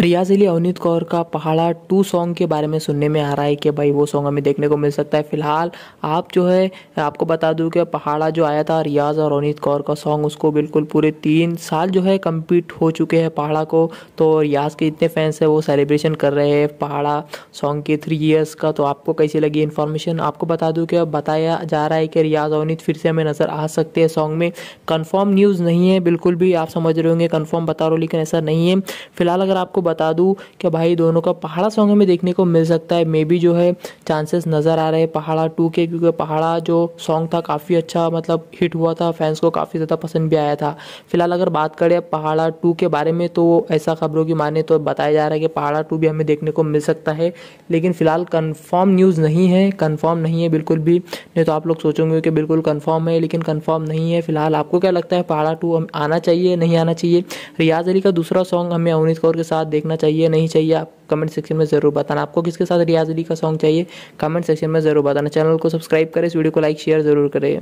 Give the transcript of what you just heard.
रियाज अली अवनीत कौर का पहाड़ा to song के बारे में सुनने में आ रहा है कि भाई वो सॉन्ग हमें देखने को मिल सकता है फिलहाल आप जो है आपको बता दूं कि पहाड़ा जो आया था रियाज और अवनीत कौर का सॉन्ग उसको बिल्कुल पूरे तीन साल जो है कम्पीट हो चुके हैं पहाड़ा को तो रियाज के इतने फैंस हैं वो सेलिब्रेशन कर रहे हैं पहाड़ा सॉन्ग के थ्री ईयर्स का तो आपको कैसी लगी इन्फॉर्मेशन आपको बता दूँ कि अब बताया जा रहा है कि रियाज अवनीत फिर से हमें नज़र आ सकते हैं सॉन्ग में कन्फर्म न्यूज़ नहीं है बिल्कुल भी आप समझ रहे होंगे कन्फर्म बता रहे हो लेकिन ऐसा नहीं है फिलहाल अगर आपको बता दूँ कि भाई दोनों का पहाड़ा सॉन्ग हमें देखने को मिल सकता है मे बी जो है चांसेस नज़र आ रहे हैं पहाड़ा टू के क्योंकि पहाड़ा जो सॉन्ग था काफ़ी अच्छा मतलब हिट हुआ था फैंस को काफ़ी ज़्यादा पसंद भी आया था फिलहाल अगर बात करें पहाड़ा टू के बारे में तो ऐसा खबरों की माने तो बताया जा रहा है कि पहाड़ा टू भी हमें देखने को मिल सकता है लेकिन फिलहाल कन्फर्म न्यूज़ नहीं है कन्फर्म नहीं है बिल्कुल भी नहीं तो आप लोग सोचोगे कि बिल्कुल कन्फर्म है लेकिन कन्फर्म नहीं है फिलहाल आपको क्या लगता है पहाड़ा टू आना चाहिए नहीं आना चाहिए रियाज अली का दूसरा सॉन्ग हमें अवनीत कौर के साथ देख देखना चाहिए नहीं चाहिए आप कमेंट सेक्शन में ज़रूर बताना आपको किसके साथ रियाज अली का सॉन्ग चाहिए कमेंट सेक्शन में ज़रूर बताना चैनल को सब्सक्राइब करें इस वीडियो को लाइक शेयर ज़रूर करें